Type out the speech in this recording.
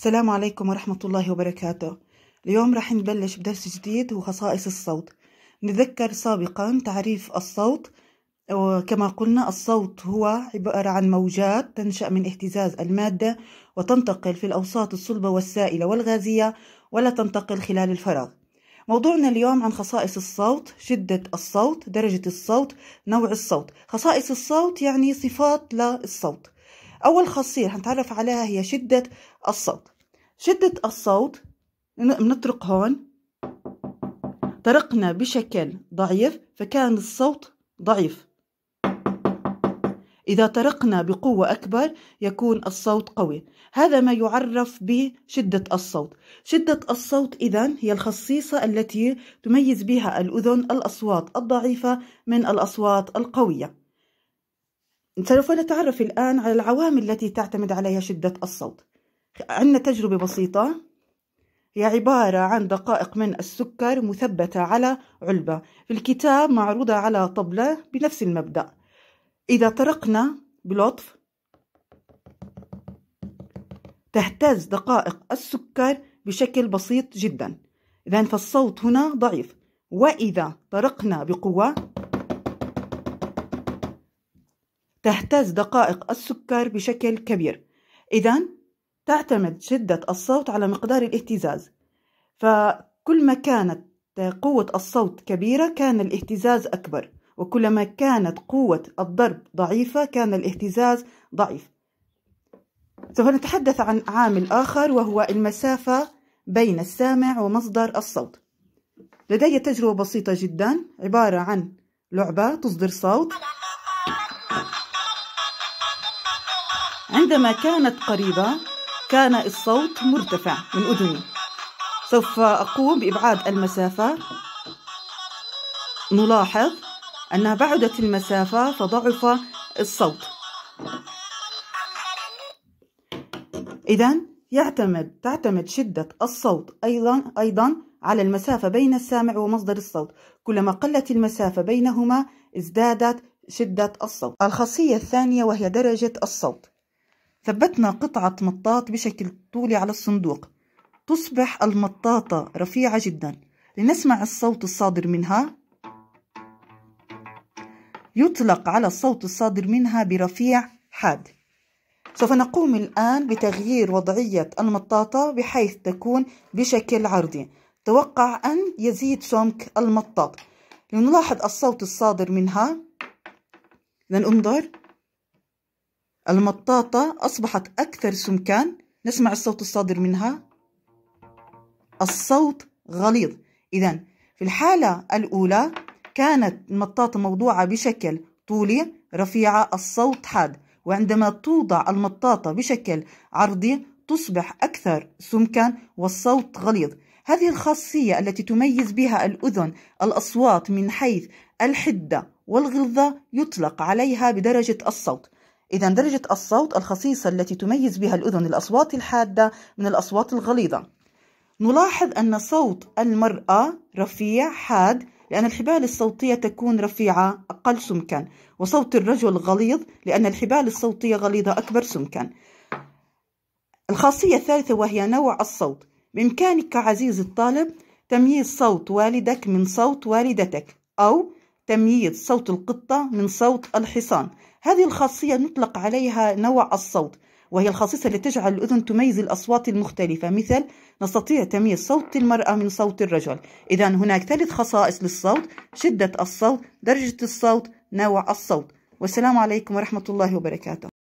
السلام عليكم ورحمة الله وبركاته اليوم راح نبلش بدرس جديد وخصائص الصوت نذكر سابقا تعريف الصوت وكما قلنا الصوت هو عبارة عن موجات تنشأ من اهتزاز المادة وتنتقل في الأوساط الصلبة والسائلة والغازية ولا تنتقل خلال الفراغ موضوعنا اليوم عن خصائص الصوت شدة الصوت درجة الصوت نوع الصوت خصائص الصوت يعني صفات للصوت أول خاصية هنتعرف عليها هي شدة الصوت شدة الصوت بنطرق هون طرقنا بشكل ضعيف فكان الصوت ضعيف إذا طرقنا بقوة أكبر يكون الصوت قوي هذا ما يعرف بشدة الصوت شدة الصوت إذا هي الخصيصة التي تميز بها الأذن الأصوات الضعيفة من الأصوات القوية سوف نتعرف الآن على العوامل التي تعتمد عليها شدة الصوت عندنا تجربة بسيطة هي عبارة عن دقائق من السكر مثبتة على علبة في الكتاب معروضة على طبلة بنفس المبدأ إذا طرقنا بلطف تهتز دقائق السكر بشكل بسيط جدا إذا فالصوت هنا ضعيف وإذا طرقنا بقوة تهتز دقائق السكر بشكل كبير إذا تعتمد شدة الصوت على مقدار الاهتزاز فكل ما كانت قوة الصوت كبيرة كان الاهتزاز أكبر وكلما كانت قوة الضرب ضعيفة كان الاهتزاز ضعيف سوف نتحدث عن عامل آخر وهو المسافة بين السامع ومصدر الصوت لدي تجربة بسيطة جدا عبارة عن لعبة تصدر صوت عندما كانت قريبة كان الصوت مرتفع من أذني سوف أقوم بإبعاد المسافة نلاحظ أنها بعدت المسافة فضعف الصوت إذا يعتمد تعتمد شدة الصوت أيضا أيضا على المسافة بين السامع ومصدر الصوت كلما قلت المسافة بينهما ازدادت شدة الصوت الخاصية الثانية وهي درجة الصوت ثبتنا قطعة مطاط بشكل طولي على الصندوق تصبح المطاطة رفيعة جدا لنسمع الصوت الصادر منها يطلق على الصوت الصادر منها برفيع حاد سوف نقوم الآن بتغيير وضعية المطاطة بحيث تكون بشكل عرضي توقع أن يزيد سمك المطاط لنلاحظ الصوت الصادر منها لننظر المطاطة أصبحت أكثر سمكان نسمع الصوت الصادر منها الصوت غليظ إذا في الحالة الأولى كانت المطاطة موضوعة بشكل طولي رفيعة الصوت حاد وعندما توضع المطاطة بشكل عرضي تصبح أكثر سمكا والصوت غليظ هذه الخاصية التي تميز بها الأذن الأصوات من حيث الحدة والغلظة يطلق عليها بدرجة الصوت إذا درجة الصوت الخصيصة التي تميز بها الأذن الأصوات الحادة من الأصوات الغليظة نلاحظ أن صوت المرأة رفيع حاد لأن الحبال الصوتية تكون رفيعة أقل سمكا وصوت الرجل غليظ لأن الحبال الصوتية غليظة أكبر سمكا الخاصية الثالثة وهي نوع الصوت بإمكانك عزيزي الطالب تمييز صوت والدك من صوت والدتك أو تمييز صوت القطة من صوت الحصان هذه الخاصية نطلق عليها نوع الصوت وهي الخاصية التي تجعل الأذن تميز الأصوات المختلفة مثل نستطيع تمييز صوت المرأة من صوت الرجل إذا هناك ثلاث خصائص للصوت شدة الصوت درجة الصوت نوع الصوت والسلام عليكم ورحمة الله وبركاته